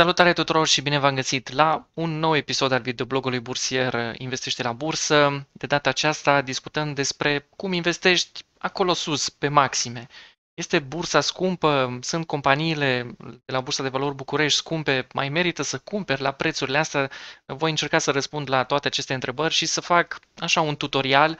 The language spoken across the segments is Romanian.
Salutare tuturor și bine v-am găsit la un nou episod al videoblogului Bursier uh, Investește la bursă. De data aceasta discutăm despre cum investești acolo sus, pe maxime. Este bursa scumpă? Sunt companiile de la Bursa de Valori București scumpe? Mai merită să cumperi la prețurile astea? Voi încerca să răspund la toate aceste întrebări și să fac așa un tutorial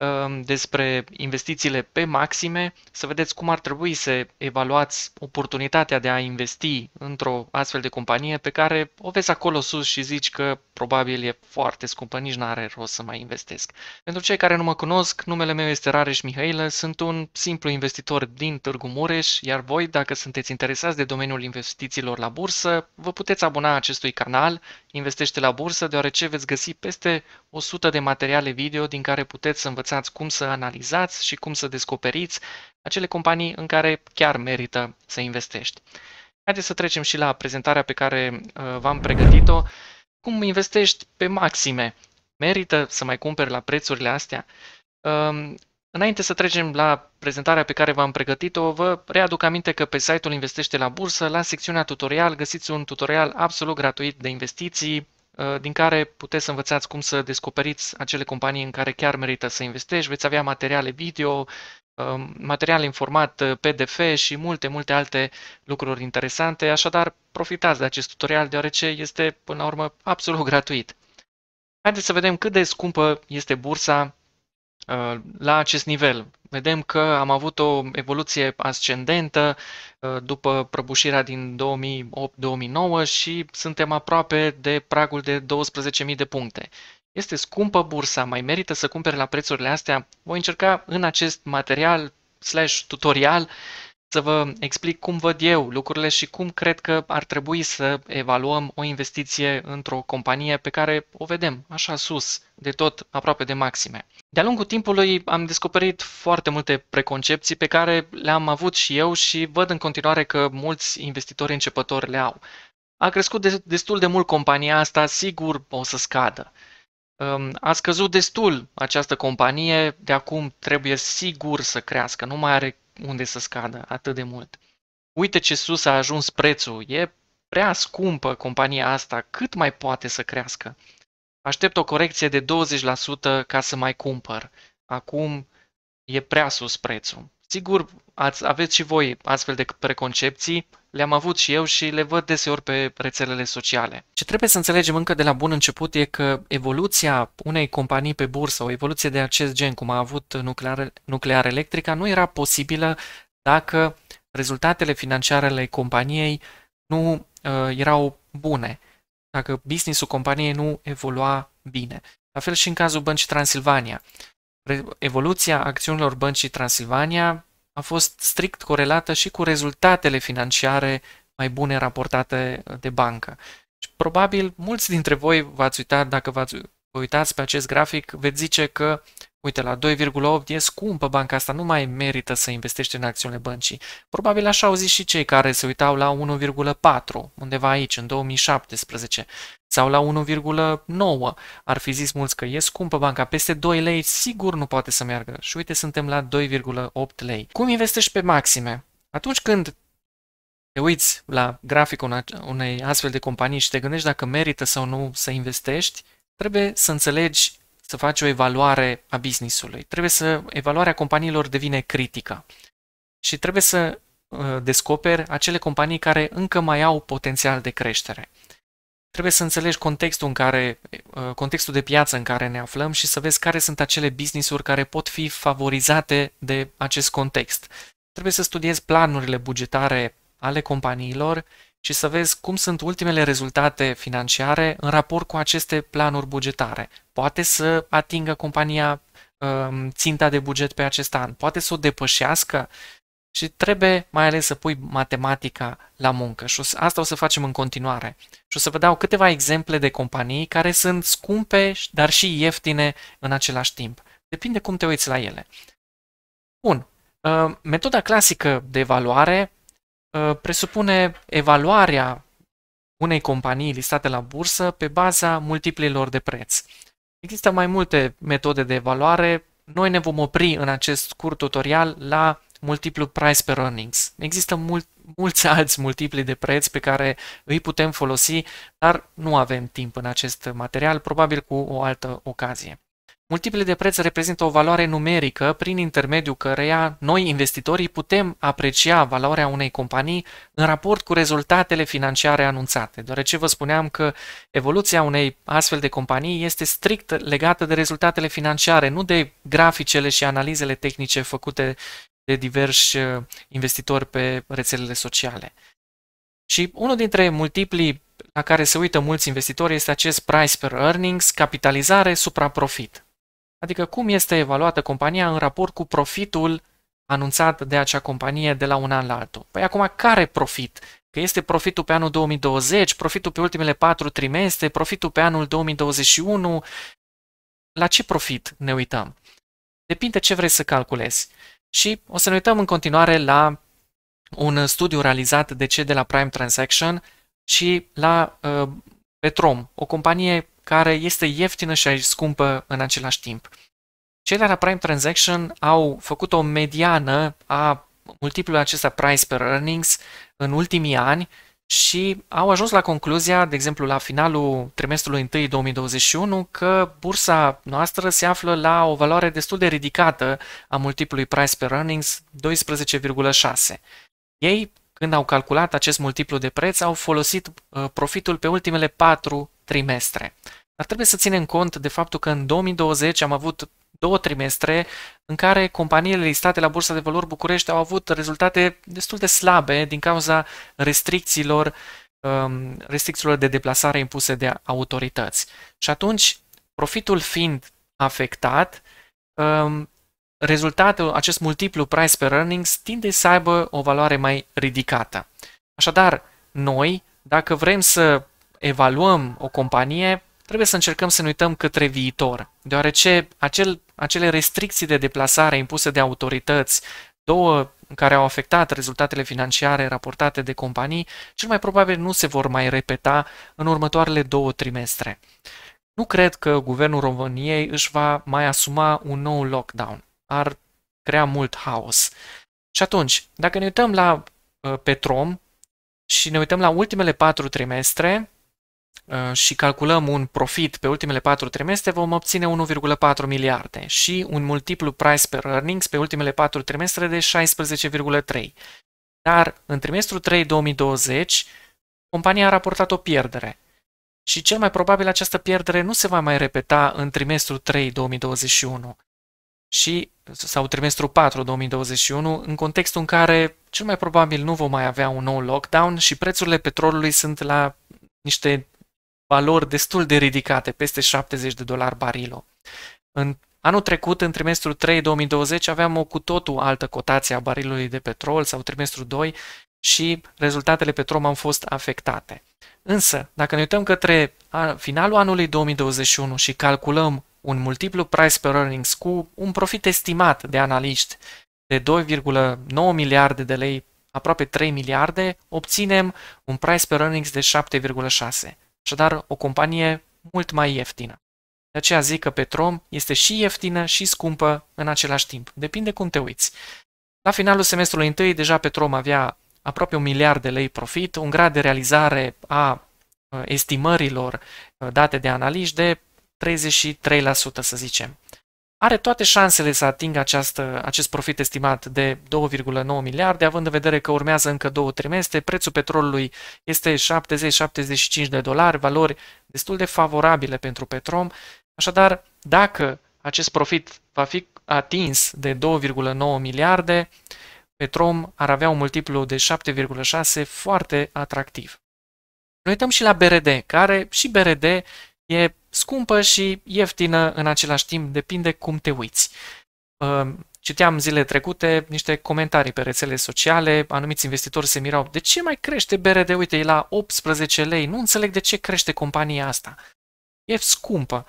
Ehm, despre investițiile pe maxime, să vedeți cum ar trebui să evaluați oportunitatea de a investi într-o astfel de companie pe care o vezi acolo sus și zici că probabil e foarte scumpă, nici n-are rost să mai investesc. Pentru cei care nu mă cunosc, numele meu este Rareș Mihailă, sunt un simplu investitor din Târgu Mureș, iar voi, dacă sunteți interesați de domeniul investițiilor la bursă, vă puteți abona acestui canal Investește la bursă, deoarece veți găsi peste 100 de materiale video din care puteți să învățați învățați cum să analizați și cum să descoperiți acele companii în care chiar merită să investești. Haideți să trecem și la prezentarea pe care uh, v-am pregătit-o. Cum investești pe maxime? Merită să mai cumperi la prețurile astea? Um, înainte să trecem la prezentarea pe care v-am pregătit-o, vă readuc aminte că pe site-ul Investește la Bursă, la secțiunea tutorial, găsiți un tutorial absolut gratuit de investiții, Uh, din care puteți să învățați cum să descoperiți acele companii în care chiar merită să investești. Veți avea materiale video, uh, materiale în format uh, PDF și multe, multe alte lucruri interesante. Așadar, profitați de acest tutorial deoarece este, până la urmă, absolut gratuit. Haideți să vedem cât de scumpă este bursa la acest nivel vedem că am avut o evoluție ascendentă uh, după prăbușirea din 2008-2009 și suntem aproape de pragul de 12.000 de puncte. Este scumpă bursa, mai merită să cumpere la prețurile astea? Voi încerca în acest material slash tutorial să vă explic cum văd eu lucrurile și cum cred că ar trebui să evaluăm o investiție într-o companie pe care o vedem așa sus, de tot, aproape de maxime. De-a lungul timpului am descoperit foarte multe preconcepții pe care le-am avut și eu și văd în continuare că mulți investitori începători le au. A crescut de- destul de mult compania asta, sigur o să scadă. Ehm, a scăzut destul această companie, de acum trebuie sigur să crească, nu mai are unde să scadă atât de mult. Uite ce sus a ajuns prețul, e prea scumpă compania asta, cât mai poate să crească? Aștept o corecție de 20% ca să mai cumpăr. Acum e prea sus prețul. Sigur, ați, aveți și voi astfel de preconcepții, le-am avut și eu și le văd deseori pe rețelele sociale. Ce trebuie să înțelegem încă de la bun început e că evoluția unei companii pe bursă, o evoluție de acest gen, cum a avut nuclear, nuclear electrica, nu era posibilă dacă rezultatele financiare ale companiei nu uh, erau bune, dacă businessul companiei nu evolua bine. La fel și în cazul băncii Transilvania. Evoluția acțiunilor băncii Transilvania a fost strict corelată și cu rezultatele financiare mai bune raportate de bancă. Și probabil mulți dintre voi v-ați uitat, dacă v-ați vă uitați pe acest grafic, veți zice că uite, la 2,8 e scumpă banca asta, nu mai merită să investești în acțiunile băncii. Probabil așa au zis și cei care se uitau la 1,4, undeva aici, în 2017, sau la 1,9. Ar fi zis mulți că e scumpă banca, peste 2 lei sigur nu poate să meargă. Și uite, suntem la 2,8 lei. Cum investești pe maxime? Atunci când te uiți la graficul unei astfel de companii și te gândești dacă merită sau nu să investești, trebuie să înțelegi să faci o evaluare a businessului. Trebuie să evaluarea companiilor devine critică. Și trebuie să uh, descoperi acele companii care încă mai au potențial de creștere. Trebuie să înțelegi contextul în care uh, contextul de piață în care ne aflăm și să vezi care sunt acele business-uri care pot fi favorizate de acest context. Trebuie să studiezi planurile bugetare ale companiilor și să vezi cum sunt ultimele rezultate financiare în raport cu aceste planuri bugetare. Poate să atingă compania um, ținta de buget pe acest an, poate să o depășească și trebuie mai ales să pui matematica la muncă și o să, asta o să facem în continuare. Și o să vă dau câteva exemple de companii care sunt scumpe, dar și ieftine în același timp. Depinde cum te uiți la ele. Bun. Uh, metoda clasică de evaluare Uh, presupune evaluarea unei companii listate la bursă pe baza multiplilor de preț. Există mai multe metode de evaluare, noi ne vom opri în acest curt tutorial la multiplu price per earnings. Există mul- mulți alți multipli de preț pe care îi putem folosi, dar nu avem timp în acest material, probabil cu o altă ocazie. Multiple de preț reprezintă o valoare numerică prin intermediul căreia noi, investitorii, putem aprecia valoarea unei companii în raport cu rezultatele financiare anunțate, deoarece vă spuneam că evoluția unei astfel de companii este strict legată de rezultatele financiare, nu de graficele și analizele tehnice făcute de diversi uh, investitori pe rețelele sociale. Și unul dintre multiplii la care se uită mulți investitori este acest price per earnings, capitalizare supra profit adică cum este evaluată compania în raport cu profitul anunțat de acea companie de la un an la altul. Păi acum, care profit? Că este profitul pe anul 2020, profitul pe ultimele patru trimestre, profitul pe anul 2021. La ce profit ne uităm? Depinde ce vrei să calculezi. Și o să ne uităm în continuare la un studiu realizat de cei de la Prime Transaction și la uh, Petrom, o companie care este ieftină și scumpă în același timp. Cei de la Prime Transaction au făcut o mediană a multiplului acesta price per earnings în ultimii ani și au ajuns la concluzia, de exemplu, la finalul trimestrului 1 2021, că bursa noastră se află la o valoare destul de ridicată a multiplului price per earnings 12,6. Ei, când au calculat acest multiplu de preț, au folosit uh, profitul pe ultimele patru trimestre. Dar trebuie să ținem cont de faptul că în 2020 am avut două trimestre în care companiile listate la Bursa de Valori București au avut rezultate destul de slabe din cauza restricțiilor, um, restricțiilor de deplasare impuse de autorități. Și atunci, profitul fiind afectat, um, rezultatul, acest multiplu price per earnings, tinde să aibă o valoare mai ridicată. Așadar, noi, dacă vrem să evaluăm o companie, trebuie să încercăm să ne uităm către viitor, deoarece acel, acele restricții de deplasare impuse de autorități, două care au afectat rezultatele financiare raportate de companii, cel mai probabil nu se vor mai repeta în următoarele două trimestre. Nu cred că guvernul României își va mai asuma un nou lockdown. Ar crea mult haos. Și atunci, dacă ne uităm la uh, Petrom și ne uităm la ultimele patru trimestre, Uh, și calculăm un profit pe ultimele 4 trimestre, vom obține 1,4 miliarde și un multiplu price per earnings pe ultimele 4 trimestre de 16,3. Dar în trimestrul 3 2020, compania a raportat o pierdere. Și cel mai probabil această pierdere nu se va mai repeta în trimestrul 3 2021 și, sau trimestrul 4 2021, în contextul în care cel mai probabil nu vom mai avea un nou lockdown și prețurile petrolului sunt la niște valori destul de ridicate, peste 70 de dolari barilo. În anul trecut, în trimestrul 3 2020, aveam o cu totul altă cotație a barilului de petrol sau trimestrul 2 și rezultatele Petrom au fost afectate. Însă, dacă ne uităm către finalul anului 2021 și calculăm un multiplu price per earnings cu un profit estimat de analiști de 2,9 miliarde de lei, aproape 3 miliarde, obținem un price per earnings de 7,6 așadar o companie mult mai ieftină. De aceea zic că Petrom este și ieftină și scumpă în același timp. Depinde cum te uiți. La finalul semestrului întâi, deja Petrom avea aproape un miliard de lei profit, un grad de realizare a uh, estimărilor uh, date de analiști de 33%, să zicem are toate șansele să atingă această, acest profit estimat de 2,9 miliarde, având în vedere că urmează încă două trimestre, prețul petrolului este 70-75 de dolari, valori destul de favorabile pentru Petrom, așadar, dacă acest profit va fi atins de 2,9 miliarde, Petrom ar avea un multiplu de 7,6 foarte atractiv. Ne uităm și la BRD, care și BRD E scumpă și ieftină în același timp, depinde cum te uiți. Ehm, citeam zile trecute niște comentarii pe rețele sociale, anumiți investitori se mirau, de ce mai crește BRD, uite, e la 18 lei, nu înțeleg de ce crește compania asta. E scumpă.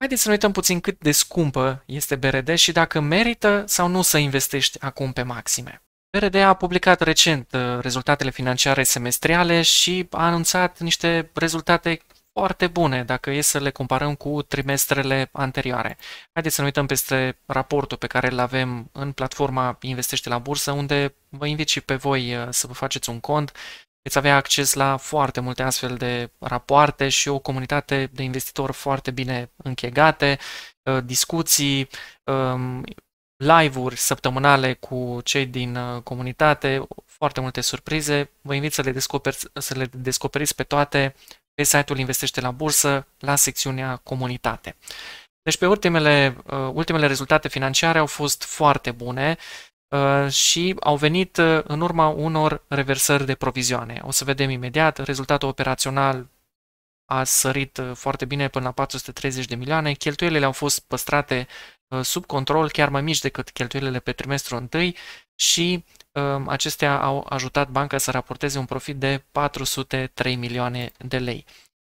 Haideți să ne uităm puțin cât de scumpă este BRD și dacă merită sau nu să investești acum pe maxime. BRD a publicat recent uh, rezultatele financiare semestriale și a anunțat niște rezultate foarte bune dacă e să le comparăm cu trimestrele anterioare. Haideți să ne uităm peste raportul pe care îl avem în platforma Investește la Bursă, unde vă invit și pe voi uh, să vă faceți un cont. Veți avea acces la foarte multe astfel de rapoarte și o comunitate de investitori foarte bine închegate, uh, discuții, um, live-uri săptămânale cu cei din uh, comunitate, foarte multe surprize. Vă invit să le, descoperi, să le descoperiți pe toate pe site-ul Investește la Bursă, la secțiunea Comunitate. Deci pe ultimele, uh, ultimele rezultate financiare au fost foarte bune uh, și au venit uh, în urma unor reversări de provizioane. O să vedem imediat, rezultatul operațional a sărit foarte bine până la 430 de milioane, cheltuielile au fost păstrate Uh, sub control, chiar mai mici decât cheltuielile pe trimestru întâi și um, acestea au ajutat banca să raporteze un profit de 403 milioane de lei.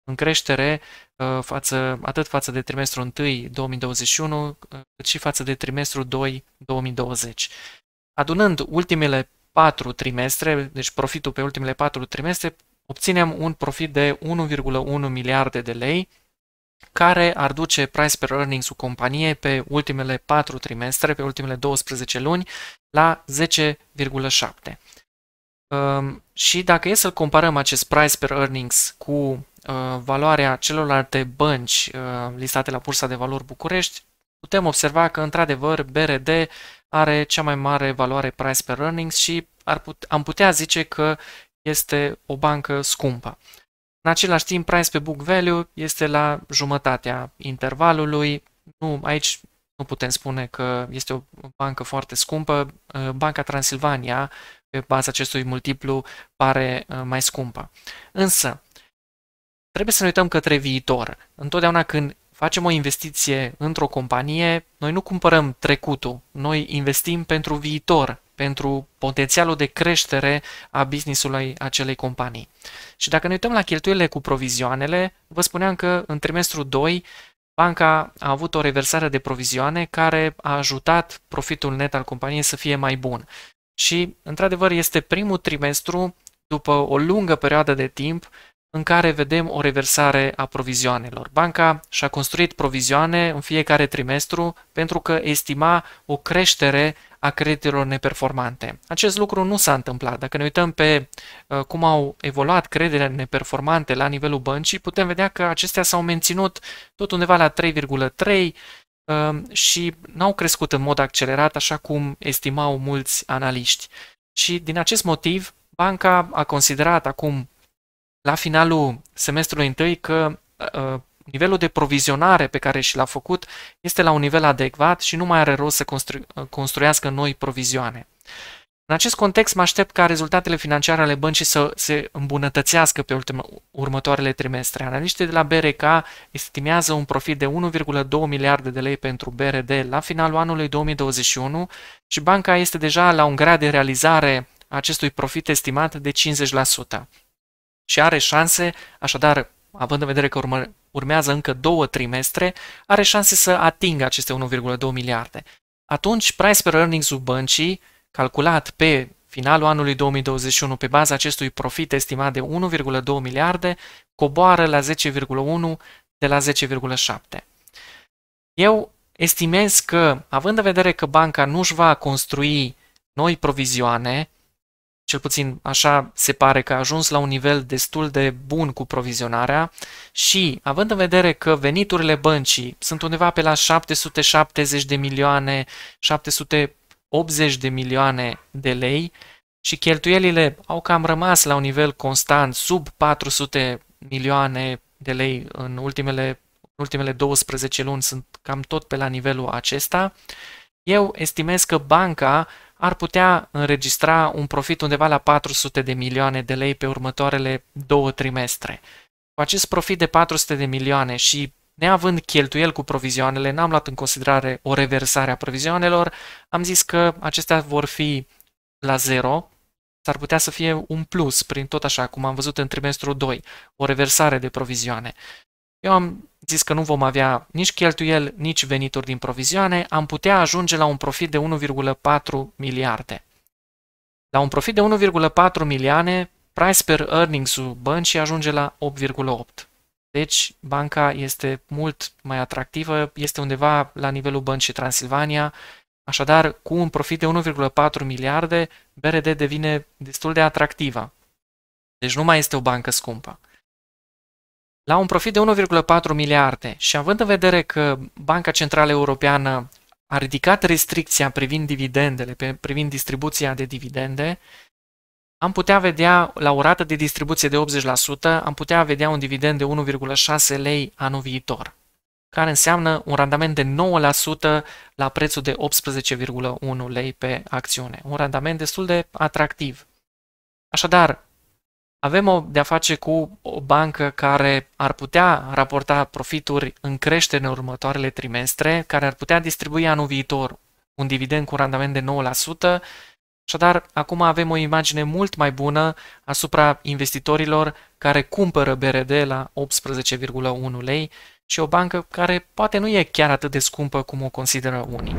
În creștere, uh, față, atât față de trimestru 1 2021, cât și față de trimestru 2 2020. Adunând ultimele patru trimestre, deci profitul pe ultimele patru trimestre, obținem un profit de 1,1 miliarde de lei, care ar duce price per earnings-ul companiei pe ultimele 4 trimestre, pe ultimele 12 luni, la 10,7. Um, ehm, și dacă e să-l comparăm acest price per earnings cu uh, valoarea celorlalte bănci uh, listate la Bursa de Valori București, putem observa că, într-adevăr, BRD are cea mai mare valoare price per earnings și ar put- am putea zice că este o bancă scumpă. În același timp, price pe book value este la jumătatea intervalului. Nu, aici nu putem spune că este o bancă foarte scumpă. Uh, Banca Transilvania, pe baza acestui multiplu, pare uh, mai scumpă. Însă, trebuie să ne uităm către viitor. Întotdeauna când facem o investiție într-o companie, noi nu cumpărăm trecutul, noi investim pentru viitor, pentru potențialul de creștere a businessului acelei companii. Și dacă ne uităm la cheltuielile cu provizioanele, vă spuneam că în trimestrul 2 banca a avut o reversare de provizioane care a ajutat profitul net al companiei să fie mai bun. Și, într-adevăr, este primul trimestru după o lungă perioadă de timp în care vedem o reversare a provizioanelor. Banca și-a construit provizioane în fiecare trimestru pentru că estima o creștere a creditelor neperformante. Acest lucru nu s-a întâmplat. Dacă ne uităm pe uh, cum au evoluat creditele neperformante la nivelul băncii, putem vedea că acestea s-au menținut tot undeva la 3,3 uh, și n-au crescut în mod accelerat așa cum estimau mulți analiști. Și din acest motiv, banca a considerat acum la finalul semestrului întâi că uh, nivelul de provizionare pe care și l-a făcut este la un nivel adecvat și nu mai are rost să constru- ă, construiască noi provizioane. În acest context, mă aștept ca rezultatele financiare ale băncii să se îmbunătățească pe următoarele trimestre. Analiștii de la BRK estimează un profit de 1,2 miliarde de lei pentru BRD la finalul anului 2021 și banca este deja la un grad de realizare a acestui profit estimat de 50% și are șanse, așadar, având în vedere că urmă, urmează încă două trimestre, are șanse să atingă aceste 1,2 miliarde. Atunci, price per earnings-ul băncii, calculat pe finalul anului 2021 pe baza acestui profit estimat de 1,2 miliarde, coboară la 10,1 de la 10,7. Eu estimez că, având în vedere că banca nu și va construi noi provizioane, cel puțin așa se pare că a ajuns la un nivel destul de bun cu provizionarea și având în vedere că veniturile băncii sunt undeva pe la 770 de milioane, 780 de milioane de lei și cheltuielile au cam rămas la un nivel constant sub 400 milioane de lei în ultimele, ultimele 12 luni sunt cam tot pe la nivelul acesta, eu estimez că banca ar putea înregistra un profit undeva la 400 de milioane de lei pe următoarele două trimestre. Cu acest profit de 400 de milioane și neavând cheltuiel cu provizioanele, n-am luat în considerare o reversare a provizioanelor, am zis că acestea vor fi la zero, s-ar putea să fie un plus, prin tot așa cum am văzut în trimestrul 2, o reversare de provizioane. Eu am zis că nu vom avea nici cheltuieli, nici venituri din provizioane, am putea ajunge la un profit de 1,4 miliarde. La un profit de 1,4 miliarde, price per earnings-ul băncii ajunge la 8,8. Deci, banca este mult mai atractivă, este undeva la nivelul băncii Transilvania, așadar, cu un profit de 1,4 miliarde, BRD devine destul de atractivă. Deci nu mai este o bancă scumpă la un profit de 1,4 miliarde și având în vedere că Banca Centrală Europeană a ridicat restricția privind dividendele, privind distribuția de dividende, am putea vedea la o rată de distribuție de 80%, am putea vedea un dividend de 1,6 lei anul viitor, care înseamnă un randament de 9% la prețul de 18,1 lei pe acțiune, un randament destul de atractiv. Așadar, avem o, de-a face cu o bancă care ar putea raporta profituri în creștere în următoarele trimestre, care ar putea distribui anul viitor un dividend cu randament de 9%, Așadar, acum avem o imagine mult mai bună asupra investitorilor care cumpără BRD la 18,1 lei și o bancă care poate nu e chiar atât de scumpă cum o consideră unii.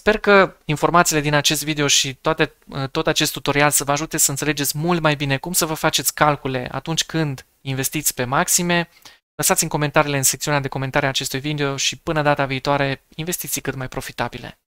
Sper că informațiile din acest video și toate, uh, tot acest tutorial să vă ajute să înțelegeți mult mai bine cum să vă faceți calcule atunci când investiți pe maxime. Lăsați în comentariile în secțiunea de comentarii a acestui video și până data viitoare investiții cât mai profitabile.